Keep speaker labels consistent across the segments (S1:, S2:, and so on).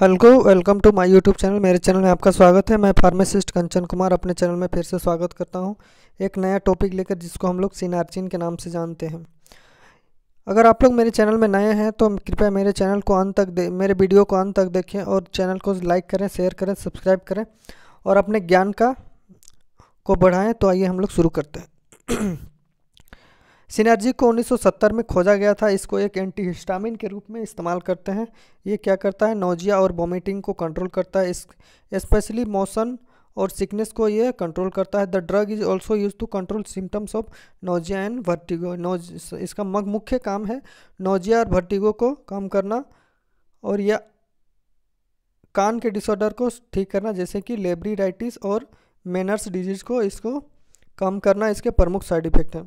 S1: hello welcome to my YouTube channel मेरे channel में आपका स्वागत है मैं फार्मासिस्ट कंचन कुमार अपने चैनल में फिर से स्वागत करता हूं एक नया टॉपिक लेकर जिसको हम लोग सीनार्चिन के नाम से जानते हैं अगर आप लोग मेरे चैनल में नए हैं तो कृपया मेरे चैनल को अंत तक दे मेरे वीडियो को अंत तक देखें और चैनल को लाइक करें शेयर करें सब्सक्राइब करें और अपने ज्ञान का को बढ़ाएँ तो आइए हम लोग शुरू करते हैं सिनर्जी को 1970 में खोजा गया था इसको एक एंटीहिस्टामिन के रूप में इस्तेमाल करते हैं ये क्या करता है नोजिया और वोमिटिंग को कंट्रोल करता है स्पेशली मोशन और सिकनेस को ये कंट्रोल करता है the drug is also use to control symptoms of nausea and vertigo नोज इसका मुख्य काम है नोजिया और वर्टिगो को कम करना और यह कान के डिसऑर्डर को ठीक करना जैसे कि लेब्रीडाइटिस और मेनर्स डिजीज को इसको कम करना इसके प्रमुख साइड इफेक्ट हैं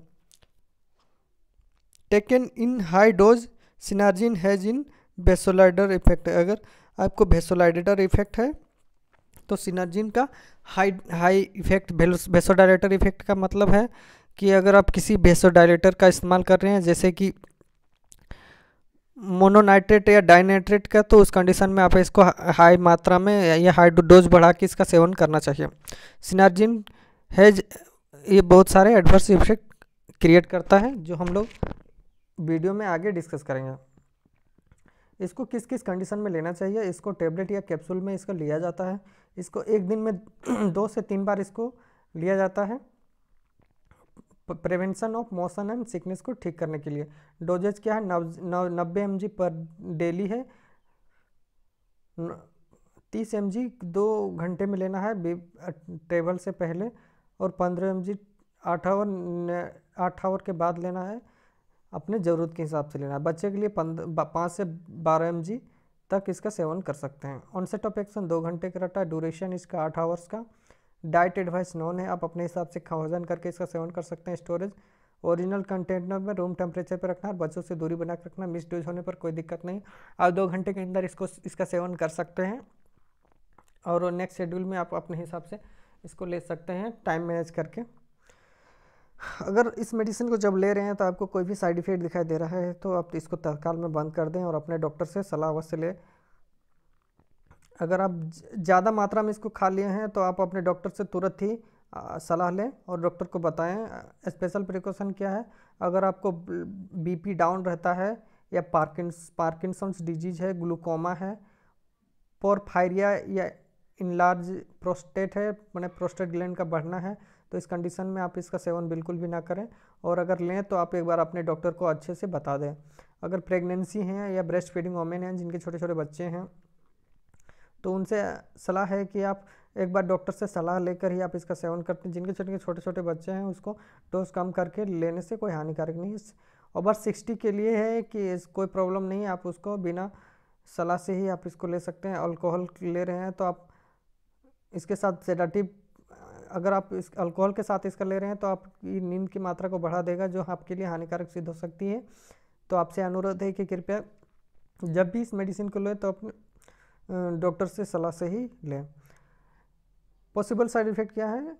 S1: taken in high dose cinnarizine has in vasodilator effect अगर आपको बेसोलाइडेटर इफेक्ट है तो सिनार्जिन का high high effect vasodilator effect का मतलब है कि अगर आप किसी बेसोडाइलेटर का इस्तेमाल कर रहे हैं जैसे कि मोनोनाइट्रेट या डाइनाइट्रेट का तो उस कंडीशन में आप इसको हाई मात्रा में या हाई डोज बढ़ा के इसका सेवन करना चाहिए सिनार्जिन हैज ये बहुत सारे एडवर्स इफेक्ट क्रिएट करता है जो हम लोग वीडियो में आगे डिस्कस करेंगे इसको किस किस कंडीशन में लेना चाहिए इसको टेबलेट या कैप्सूल में इसको लिया जाता है इसको एक दिन में दो से तीन बार इसको लिया जाता है prevention of motion and sickness को ठीक करने के लिए डोजेज क्या है नब्बे एम पर डेली है तीस एम जी दो घंटे में लेना है टेबल से पहले और पंद्रह एम जी आठ आवर आठ आवर के बाद लेना है अपने ज़रूरत के हिसाब से लेना है बच्चे के लिए पाँच से बारह एम तक इसका सेवन कर सकते हैं ऑनसेट ऑफ एक्शन दो घंटे का रहता है ड्यूरेशन इसका आठ आवर्स का डाइट एडवाइस नॉन है आप अपने हिसाब से खाज़न करके इसका सेवन कर सकते हैं स्टोरेज ओरिजिनल कंटेनर में रूम टेम्परेचर पर रखना और बच्चों से दूरी बनाकर रखना मिस यूज होने पर कोई दिक्कत नहीं आप दो घंटे के अंदर इसको इसका सेवन कर सकते हैं और नेक्स्ट शेड्यूल में आप अपने हिसाब से इसको ले सकते हैं टाइम मैनेज करके अगर इस मेडिसिन को जब ले रहे हैं तो आपको कोई भी साइड इफ़ेक्ट दिखाई दे रहा है तो आप इसको तत्काल में बंद कर दें और अपने डॉक्टर से सलाह अवश्य लें अगर आप ज़्यादा मात्रा में इसको खा लिए हैं तो आप अपने डॉक्टर से तुरंत ही सलाह लें और डॉक्टर को बताएं स्पेशल प्रिकॉशन क्या है अगर आपको बीपी डाउन रहता है या पार्किंस पार्किंसंस डिजीज़ है ग्लूकोमा है पोरफायरिया या इनलार्ज प्रोस्टेट है मैंने प्रोस्टेट ग्लैंड का बढ़ना है तो इस कंडीशन में आप इसका सेवन बिल्कुल भी ना करें और अगर लें तो आप एक बार अपने डॉक्टर को अच्छे से बता दें अगर प्रेगनेंसी हैं या ब्रेस्ट फीडिंग वोमेन हैं जिनके छोटे छोटे बच्चे हैं तो उनसे सलाह है कि आप एक बार डॉक्टर से सलाह लेकर ही आप इसका सेवन करते हैं जिनके छोटे छोटे छोटे बच्चे हैं उसको डोज कम करके लेने से कोई हानिकारक नहीं है ओवर सिक्सटी के लिए है कि कोई प्रॉब्लम नहीं है आप उसको बिना सलाह से ही आप इसको ले सकते हैं अल्कोहल ले रहे हैं तो आप इसके साथ सेडाटिव अगर आप इस अल्कोहल के साथ इसका ले रहे हैं तो आपकी नींद की मात्रा को बढ़ा देगा जो आपके लिए हानिकारक सिद्ध हो सकती है तो आपसे अनुरोध है कि कृपया जब भी इस मेडिसिन को लें तो अपने डॉक्टर से सलाह से ही लें पॉसिबल साइड इफ़ेक्ट क्या है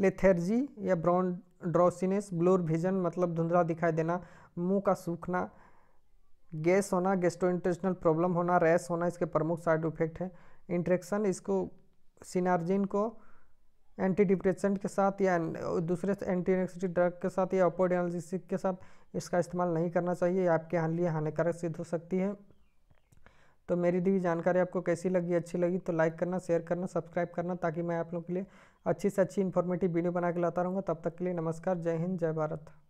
S1: लेथर्जी या ब्राउन ड्रॉसीनेस ब्लोर विजन मतलब धुंधला दिखाई देना मुंह का सूखना गैस होना गेस्ट्रोइंटेस्टनल प्रॉब्लम होना रैस होना इसके प्रमुख साइड इफेक्ट है इंट्रेक्शन इसको सिनार्जिन को एंटी डिप्रेसेंट के साथ या दूसरे एंटी एनेक्सिटी ड्रग के साथ या अपोड के साथ इसका इस्तेमाल नहीं करना चाहिए आपके हाल लिए हानिकारक सिद्ध हो सकती है तो मेरी दी हुई जानकारी आपको कैसी लगी अच्छी लगी तो लाइक करना शेयर करना सब्सक्राइब करना ताकि मैं आप लोगों के लिए अच्छी से अच्छी इन्फॉर्मेटिव वीडियो बना के लाता रहूँगा तब तक के लिए नमस्कार जय हिंद जय भारत